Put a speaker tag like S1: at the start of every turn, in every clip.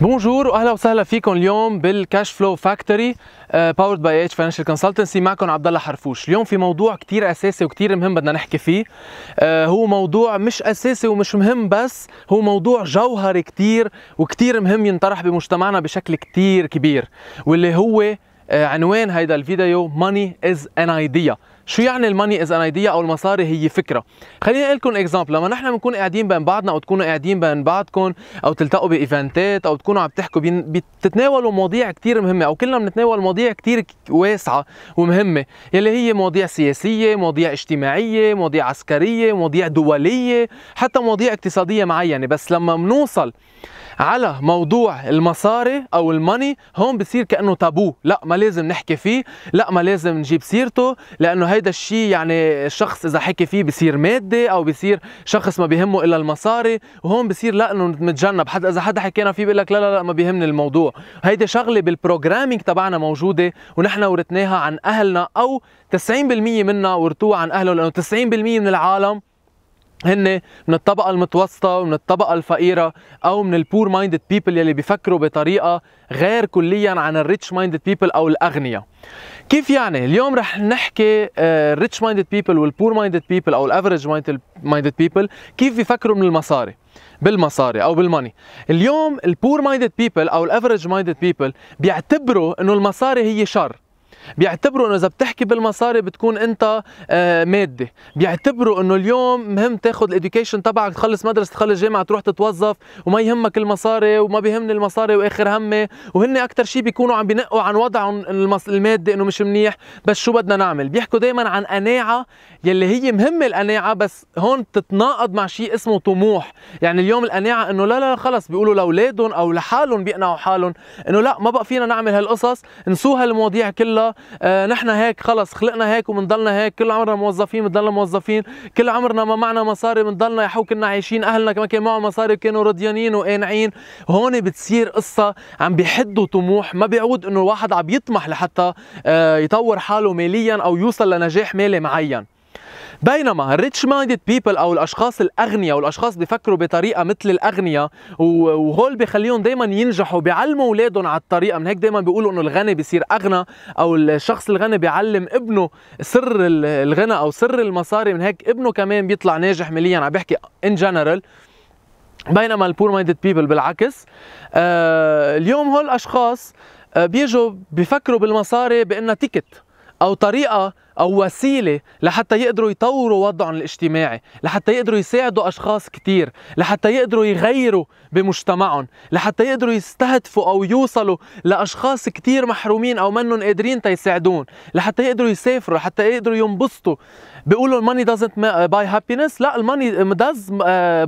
S1: بونجور واهلا وسهلا فيكم اليوم بالكاش فلو فاكتوري باورد باي اتش فاينانشال كونسلتنسي معكم عبد الله حرفوش اليوم في موضوع كثير اساسي وكثير مهم بدنا نحكي فيه uh, هو موضوع مش اساسي ومش مهم بس هو موضوع جوهري كثير وكثير مهم ينطرح بمجتمعنا بشكل كثير كبير واللي هو uh, عنوان هيدا الفيديو ماني از ان ايديا شو يعني الماني از ان ايديا او المصاري هي فكره خليني اقول لكم اكزامبل لما نحن بنكون قاعدين بين بعضنا او تكونوا قاعدين بين بعضكم او تلتقوا بايفنتات او تكونوا عم تحكوا بتتناولوا مواضيع كثير مهمه او كلنا بنتناول مواضيع كثير واسعه ومهمه يلي هي مواضيع سياسيه مواضيع اجتماعيه مواضيع عسكريه مواضيع دوليه حتى مواضيع اقتصاديه معينه بس لما بنوصل على موضوع المصاري او الماني هون بصير كانه تابو لا ما لازم نحكي فيه لا ما لازم نجيب سيرته لانه هيدا الشيء يعني الشخص اذا حكي فيه بصير مادي او بصير شخص ما بيهمه الا المصاري وهون بصير لا انه نتجنب حد اذا حدا حكينا فيه بيقول لك لا لا لا ما بيهمني الموضوع هيدي شغله بالبروجرامينج تبعنا موجوده ونحن ورثناها عن اهلنا او 90% منا ورثوها عن اهله لانه 90% من العالم هن من الطبقة المتوسطة ومن الطبقة الفقيرة أو من البور مايندد بيبل يلي بيفكروا بطريقة غير كليا عن الريتش مايندد بيبل أو الأغنياء كيف يعني؟ اليوم رح نحكي الريتش مايندد بيبل والبور مايندد بيبل أو الأفريج مايندد بيبل كيف بيفكروا من المصاري بالمصاري او بالماني اليوم البور مايندد بيبل او الافرج مايندد بيبل بيعتبروا انه المصاري هي شر بيعتبروا انه اذا بتحكي بالمصاري بتكون انت آه، ماده مادي بيعتبروا انه اليوم مهم تاخذ الاديوكيشن تبعك تخلص مدرسه تخلص جامعه تروح تتوظف وما يهمك المصاري وما بيهمني المصاري واخر همي وهن اكثر شيء بيكونوا عم بينقوا عن وضعهم المادي انه مش منيح بس شو بدنا نعمل بيحكوا دائما عن قناعه يلي هي مهمه القناعه بس هون بتتناقض مع شيء اسمه طموح يعني اليوم القناعه انه لا لا خلص بيقولوا لاولادهم او لحالهم بيقنعوا حالهم انه لا ما بقى فينا نعمل هالقصص نسوها المواضيع كلها آه، نحن هيك خلص خلقنا هيك وبنضلنا هيك كل عمرنا موظفين بنضلنا موظفين كل عمرنا ما معنا مصاري بنضلنا يا حو كنا عايشين اهلنا كمان كان معهم مصاري وكانوا رضيانين وقانعين هون بتصير قصه عم بيحدوا طموح ما بيعود انه الواحد عم يطمح لحتى آه، يطور حاله ماليا او يوصل لنجاح مالي معين بينما الريتش مايندد بيبل او الاشخاص الاغنياء والاشخاص بيفكروا بطريقه مثل الاغنياء وهول بخليهم دائما ينجحوا بيعلموا اولادهم على الطريقه من هيك دائما بيقولوا انه الغني بيصير اغنى او الشخص الغني بيعلم ابنه سر الغنى او سر المصاري من هيك ابنه كمان بيطلع ناجح ماليا عم بحكي ان جنرال بينما البور مايندد بيبل بالعكس آه اليوم هول الاشخاص آه، بيجوا بيفكروا بالمصاري بانها تيكت او طريقه أو وسيلة لحتى يقدروا يطوروا وضعهم الاجتماعي لحتى يقدروا يساعدوا أشخاص كتير لحتى يقدروا يغيروا بمجتمعهم لحتى يقدروا يستهدفوا أو يوصلوا لأشخاص كتير محرومين أو منهم قادرين تيساعدون لحتى يقدروا يسافروا لحتى يقدروا ينبسطوا بيقولوا الماني دازنت باي هابينس لا الماني داز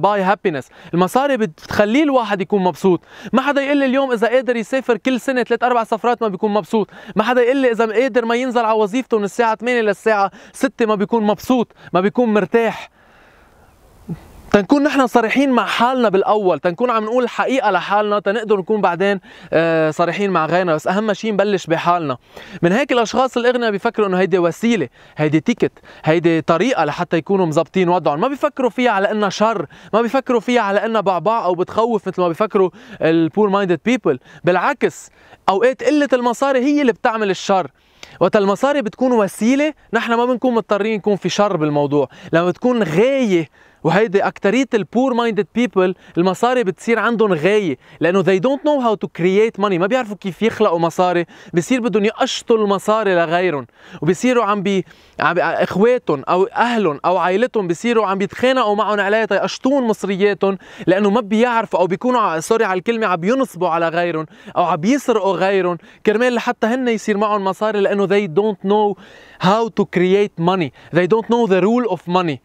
S1: باي هابينس المصاري بتخلي الواحد يكون مبسوط ما حدا يقول لي اليوم إذا قادر يسافر كل سنة ثلاث أربع سفرات ما بيكون مبسوط ما حدا يقول لي إذا قادر ما ينزل على وظيفته من الساعة 8 للساعة 6 ما بيكون مبسوط ما بيكون مرتاح تنكون نحن صريحين مع حالنا بالاول تنكون عم نقول الحقيقه لحالنا تنقدر نكون بعدين آه، صريحين مع غيرنا بس اهم شيء نبلش بحالنا من هيك الاشخاص الاغنياء بيفكروا انه هيدي وسيله هيدي تيكت هيدي طريقه لحتى يكونوا مزبطين وضعهم ما بيفكروا فيها على انها شر ما بيفكروا فيها على انها بعبع او بتخوف مثل ما بيفكروا البور مايندد بيبل بالعكس اوقات قله المصاري هي اللي بتعمل الشر وقت المصاري بتكون وسيله نحن ما بنكون مضطرين يكون في شر بالموضوع لما بتكون غايه وهيدي اكتريه البور مايندد بيبل المصاري بتصير عندهم غايه لانه they don't know how to create money ما بيعرفوا كيف يخلقوا مصاري بصير بدهم يقشطوا المصاري لغيرهم وبصيروا عم بي عم بي... اخواتهم او اهلهم او عائلتهم بصيروا عم بيتخانقوا معهم عليها تيقشطون مصرياتهم لانه ما بيعرفوا او بيكونوا سوري على الكلمه عم بينصبوا على غيرهم او عم بيسرقوا غيرهم كرمال لحتى هن يصير معهم مصاري لانه they don't know how to create money they don't know the rule of money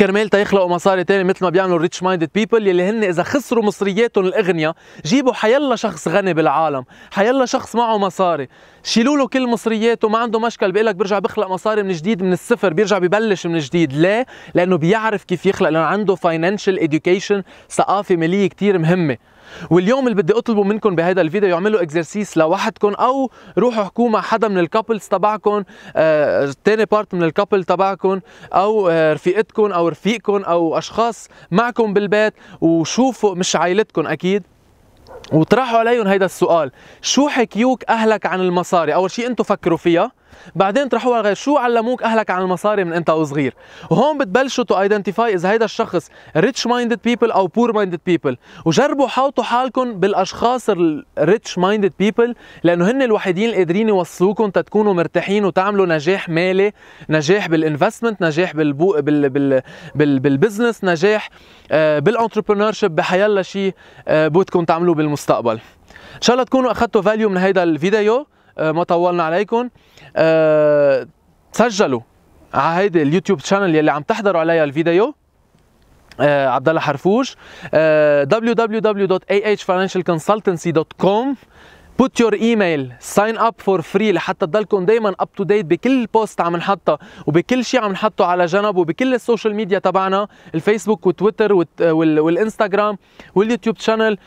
S1: كرمال تيخلقوا مصاري تاني مثل ما بيعملوا الريتش مايندد بيبل يلي هن اذا خسروا مصرياتهم الاغنياء جيبوا حيلا شخص غني بالعالم حيلا شخص معه مصاري شيلوا له كل مصرياته ما عنده مشكل بيقول لك برجع بخلق مصاري من جديد من الصفر بيرجع ببلش من جديد ليه لانه بيعرف كيف يخلق لانه عنده فاينانشال education ثقافه ماليه كثير مهمه واليوم اللي بدي اطلبه منكم بهذا الفيديو يعملوا اكزرسيس لوحدكم او روحوا احكوا مع حدا من الكابلز تبعكم آه تاني بارت من الكابل تبعكم او آه رفيقتكم او رفيقكم او اشخاص معكم بالبيت وشوفوا مش عائلتكم اكيد وطرحوا عليهم هيدا السؤال شو حكيوك اهلك عن المصاري اول شيء انتم فكروا فيها بعدين على غير شو علموك اهلك عن المصاري من انت وصغير وهون بتبلشوا تو ايدنتيفاي اذا هيدا الشخص ريتش مايندد بيبل او بور مايندد بيبل وجربوا حاوطوا حالكم بالاشخاص الريتش مايندد بيبل لانه هن الوحيدين اللي قادرين يوصلوكم تتكونوا مرتاحين وتعملوا نجاح مالي نجاح بالانفستمنت نجاح بالبو بال بال بال بالبزنس نجاح بالانتربرنور شيب بحيالله شيء بدكم تعملوه بالمستقبل ان شاء الله تكونوا اخذتوا فاليو من هيدا الفيديو آه، ما طولنا عليكم تسجلوا آه، على هيدي اليوتيوب شانل يلي عم تحضروا عليها الفيديو آه عبد الله حرفوش آه www.ahfinancialconsultancy.com put your email sign up for free لحتى تضلكم دايما up to date بكل بوست عم نحطها وبكل شيء عم نحطه على جنب وبكل السوشيال ميديا تبعنا الفيسبوك وتويتر والانستغرام واليوتيوب شانل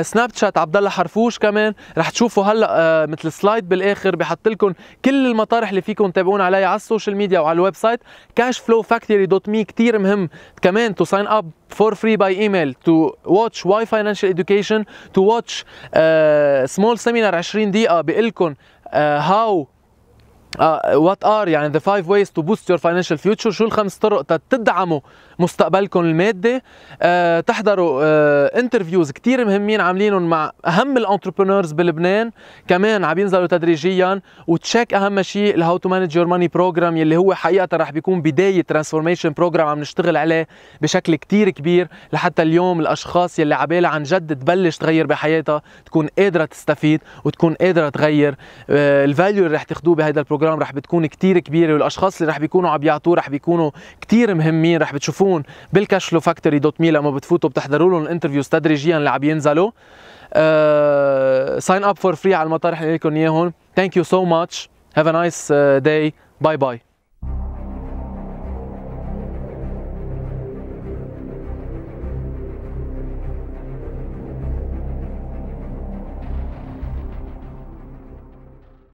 S1: سناب شات عبد الله حرفوش كمان رح تشوفوا هلا آه، مثل سلايد بالاخر بحط لكم كل المطارح اللي فيكم تتابعونا عليها على السوشيال ميديا وعلى الويب سايت كاش فلو فاكتوري دوت مي كثير مهم كمان تو ساين اب for free by email to watch why financial education to watch uh, small seminar 20 دقيقة بقلكن uh, how وات آه، ار يعني ذا فايف ويز تو بوست يور فاينانشال فيوتشر شو الخمس طرق تدعموا مستقبلكم المادي آه، تحضروا انترفيوز آه، كثير مهمين عاملينهم مع اهم الانتربرونورز بلبنان كمان عم ينزلوا تدريجيا وتشيك اهم شيء الهاو تو مانج يور ماني بروجرام يلي هو حقيقه رح بيكون بدايه ترانسفورميشن بروجرام عم نشتغل عليه بشكل كثير كبير لحتى اليوم الاشخاص يلي عبالها عن جد تبلش تغير بحياتها تكون قادره تستفيد وتكون قادره تغير الفاليو اللي رح تاخذوه بهذا البروجرام البروجرام رح بتكون كتير كبيره والاشخاص اللي رح بيكونوا عم بيعطوه رح بيكونوا كتير مهمين رح بتشوفون بالكاشلو فاكتوري دوت مي لما بتفوتوا بتحضروا لهم الانترفيوز تدريجيا اللي عم ينزلوا ساين اب فور فري على المطارح اللي لكم اياهم ثانك يو سو ماتش هاف ا نايس داي باي باي